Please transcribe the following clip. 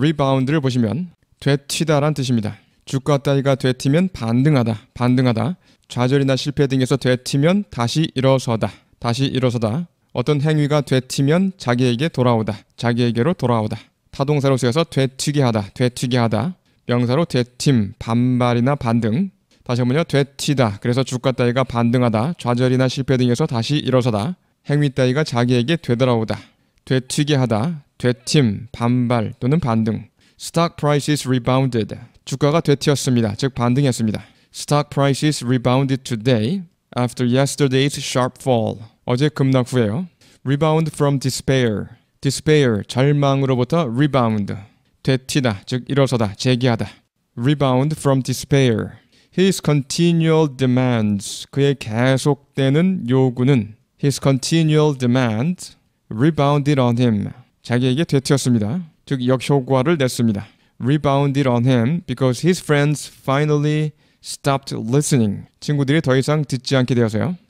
리바운드를 보시면 되튀다란 뜻입니다. 주가 따위가 되튀면 반등하다, 반등하다. 좌절이나 실패 등에서 되튀면 다시 일어서다, 다시 일어서다. 어떤 행위가 되튀면 자기에게 돌아오다, 자기에게로 돌아오다. 타동사로 쓰여서 되튀게 하다, 되튀게 하다. 명사로 되팀, 반발이나 반등. 다시 한번요. 되튀다. 그래서 주가 따위가 반등하다, 좌절이나 실패 등에서 다시 일어서다. 행위 따위가 자기에게 되돌아오다. 되튀게 하다, 되팀, 반발 또는 반등. Stock prices rebounded. 주가가 되튀었습니다. 즉 반등했습니다. Stock prices rebounded today after yesterday's sharp fall. 어제 급락 후에요. Rebound from despair. despair 절망으로부터 rebound. 되튀다 즉 일어서다 재기하다. Rebound from despair. His continual demands. 그의 계속되는 요구는 his continual demand rebounded on him. 자기에게 되튀었습니다. 즉 역효과를 냈습니다. Rebounded on him because his friends finally stopped listening. 친구들이 더 이상 듣지 않게 되어서요.